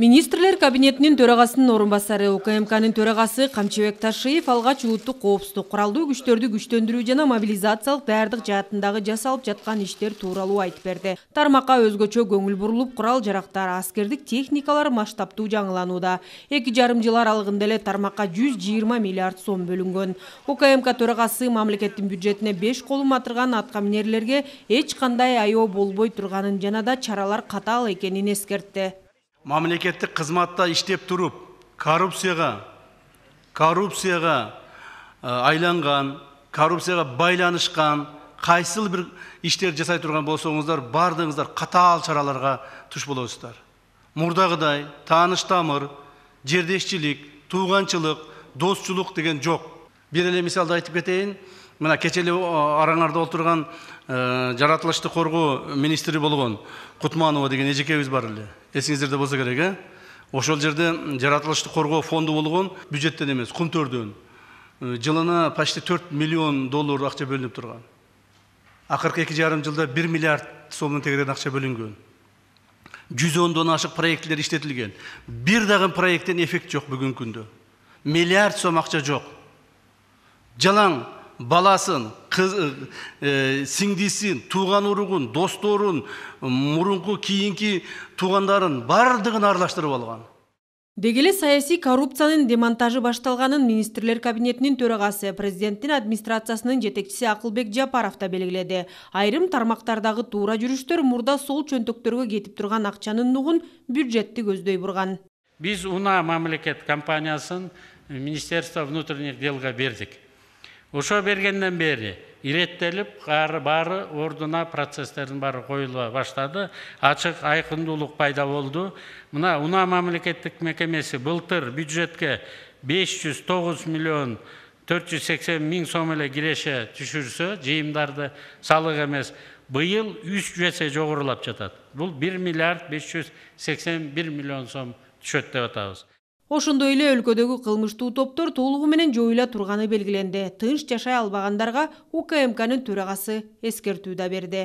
министрлер кабинетинин төрагасынын орун басары укмкнын төрагасы камчыбек ташиев алгач улуттук коопсуздук куралдуу күчтөрдү күчтөндүрүү жана мобилизациялык даярдык жаатындагы жасалып жаткан иштер тууралуу айтып берди тармакка өзгөчө көңүл бурулуп курал жарактар аскердик техникалар масштабтуу жаңыланууда эки жарым жыл аралыгында эле тармакка жүз жыйырма миллиард сом бөлүнгөн укмк төрагасы мамлекеттин бюджетине беш колун батырган атка минерлерге эч кандай аео болбой турганын жана да чаралар катаал экенин эскертти мамлекеттік қызматта іштеп тұрып коррупцияға коррупцияға э, айланған коррупцияға байланышқан қайсыл бір іштер жасай тұрған болсаңыздар бардыңыздар қатал шараларға түш боласыздар мұрдағыдай таныш тамыр жердешчілік туғаншылық досшылық деген жоқ бір эле мисалды айтып кетейін мына кечеле э, араңарда отырған э, жаратылышты коргоо министри болгон кутманова деген эжекебиз бар эле есіңіздерде болса керек иә ошол жерде жаратылышты коргоо фонду болгон бюджеттен емес кум жылына почти 4 миллион доллар акча бөлүнүп турган акыркы эки жарым жылда 1 миллиард сомдун тегерегин акча бөлүнгөн жүз ондон ашык проектилер иштетилген бир дагы проекттен эффект жоқ бүгүнкү күндө миллиард сом акча жок жалаң баласын қыз, ә, сіңдісін туған ұрығын досторын мұрынғы кейінгі туғандарын бардығын араластырып алған Дегеле саяси коррупцияның демонтажы башталғанын министрлер кабинетінің төрағасы президенттің администрациясының жетекшісі Ақылбек жапаров та белгіледі айрым тармақтардағы туура жүрүштөр мурда сол чөнтөктөргө кетип турган акчанын нугун бюджетти көздөй бурган биз уна мамлекет компаниясын министерство внутренних делга бердик ұша бергеннен бері иреттеліп бары ордуна процесстердин бары қойылуа баштады ашық айқындылық пайда болды мына уна мамлекеттік мекемесі былтыр бюджетке 509 миллион 480 миң сом эле киреше түшүрсө жыйымдарды салык эмес быйыл үч эсе жогорулап жатат бул бир миллиард 581 жүз миллион сом түшөт деп атабыз ошондой эле өлкөдөгү кылмыштуу топтор толугу менен жоюла турганы белгиленди тынч жашай албагандарга укмкнын төрагасы эскертүү да берди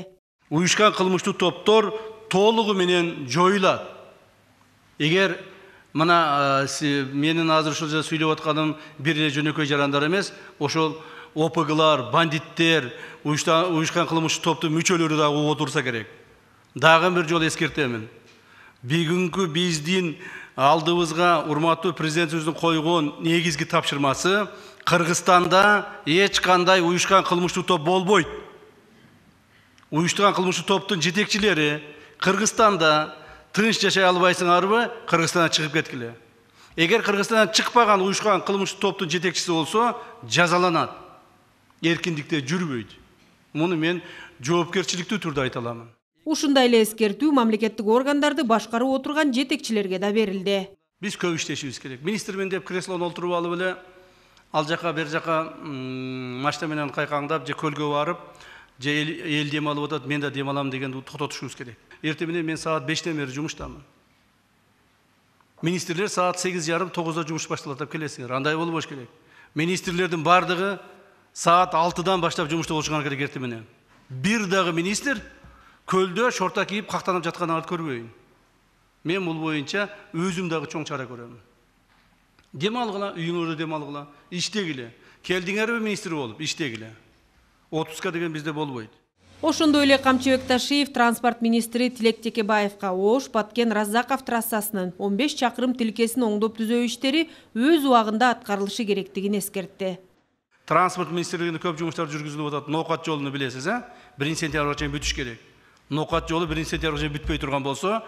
уюшкан кылмыштуу топтор толугу менен жоюлат эгер мына менин азыр ушул жерде сүйлөп атканым бир эле жөнөкөй жарандар эмес ошол опглар бандиттер уюшкан кылмыштуу топтун мүчөлөрү дагы угуп отурса керек дагы бир жолу эскертемин бүгүнкү биздин алдыбызға урматтуу президентибиздин койгон негизги тапшырмасы кыргызстанда эч кандай уюшкан кылмыштуу топ болбойт уюштурган кылмыштуу топтун жетекчилери кыргызстанда тынч жашай албайсыңарбы кыргызстандан чыгып кеткиле эгер кыргызстандан чыкпаган уюшкан кылмыштуу топтун жетекчиси болсо жазаланат эркиндикте жүрбөйт муну мен жоопкерчиликтүү түрдө айта аламын ушундай эле эскертүү мамлекеттик органдарды башкарып отырған жетекчилерге да берілді. Біз көп иштешибиз керек министрмин деп креслону отуруп алып эле ал жака бер жака мачта менен кайкаңдап же көлгө барып же эл дем алып мен де дем алам дегенди керек эртең мен саат бештен бери жумуштамын министрлер саат сегиз жарым тогузда жумуш башталат деп келесиңер андай болбош керек министрлердин бардығы саат дан баштап жумушта болушуңар керек эртең менен бир министр көлдө шорта кийип кактанып жатканыңарды көрбөйүн мен бул боюнча өзүм дагы чоң чара алгыла үйүңөрдө дем алгыла иштегиле келдиңерби министр болып иштегиле отпускка деген бизде болбойт ошондой эле камчыбек ташиев транспорт министри тилек текебаевга ош баткен раззаков трассасынын 15 чакырым тилкесин оңдоп түзөө иштери өз убагында аткарылышы керектигин эскертти транспорт министрлигинде көп жумуштар жүргүзүлүп атат ноокат жолуну билесиз э биринчи сентябрга чейин бүтүш керек ноқат жолы бірінші сентябрьге бүтпей тұрған болса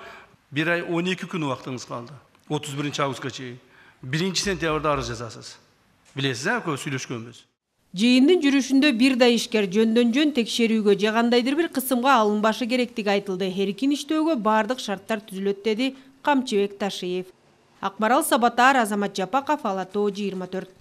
бір ай он екі күн уақытыңыз қалды отыз бірінші августқа шейін бірінші сентябрьда арыз жазасыз білесіз ә сүйлөшкөнбүз жыйындын жүрүшүндө бир да ишкер жөндөн жөн текшерүүгө же кандайдыр бир кысымга алынбашы керектиги айтылды эркин иштөөгө баардык шарттар түзүлөт деди камчыбек ташиев акмарал сабатаар азамат жапаков ала тоо жыйырма төрт